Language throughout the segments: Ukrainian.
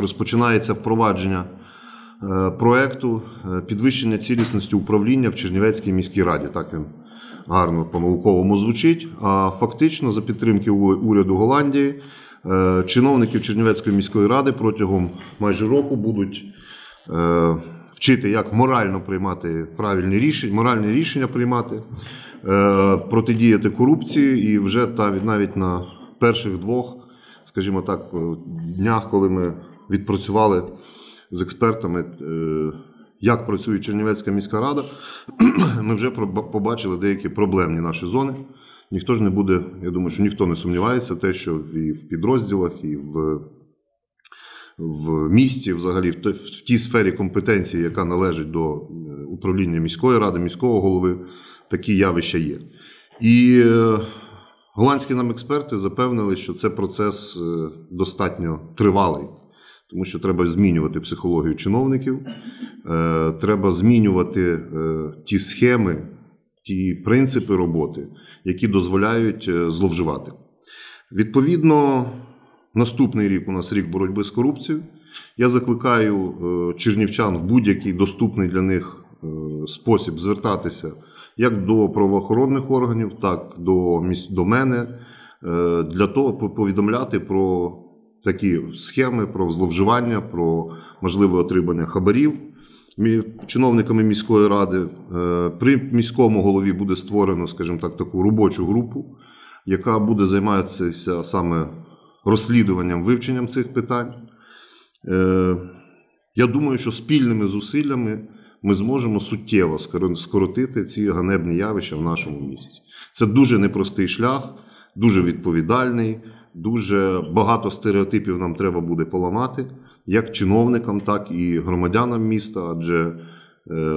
розпочинається впровадження е, проекту е, підвищення цілісності управління в Чернівецькій міській раді. Так він гарно по-науковому звучить. А фактично, за підтримки уряду Голландії, е, чиновників Чернівецької міської ради протягом майже року будуть. Вчити, як морально приймати правильні рішення, моральні рішення приймати, протидіяти корупції. І вже та навіть на перших двох, скажімо так, днях, коли ми відпрацювали з експертами, е, як працює Чернівецька міська рада. Ми вже побачили деякі проблемні наші зони. Ніхто ж не буде, я думаю, що ніхто не сумнівається, те, що і в підрозділах, і в в місті, взагалі, в, в тій сфері компетенції, яка належить до е, управління міської ради, міського голови, такі явища є. І е, голландські нам експерти запевнили, що це процес достатньо тривалий. Тому що треба змінювати психологію чиновників, е, треба змінювати е, ті схеми, ті принципи роботи, які дозволяють е, зловживати. Відповідно, наступний рік у нас рік боротьби з корупцією. Я закликаю чернівчан в будь-який доступний для них спосіб звертатися як до правоохоронних органів, так і до мене для того повідомляти про такі схеми про зловживання, про можливе отримання хабарів чиновниками міської ради. Е, при міському голові буде створено, скажімо так, таку робочу групу, яка буде займатися саме розслідуванням, вивченням цих питань. Е, я думаю, що спільними зусиллями ми зможемо суттєво скоротити ці ганебні явища в нашому місті. Це дуже непростий шлях, дуже відповідальний дуже багато стереотипів нам треба буде поламати, як чиновникам, так і громадянам міста. Адже е,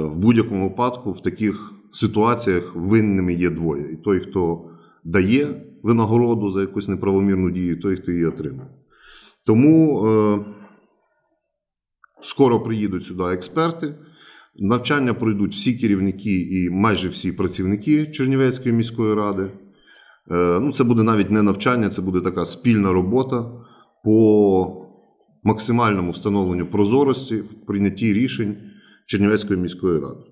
в будь-якому випадку в таких ситуаціях винними є двоє. І той, хто дає винагороду за якусь неправомірну дію, і той, хто її отримує. Тому е, скоро приїдуть сюди експерти. Навчання пройдуть всі керівники і майже всі працівники Чернівецької міської ради. Е, ну, Це буде навіть не навчання, це буде така спільна робота по максимальному встановленню прозорості в прийнятті рішень Чернівецької міської ради.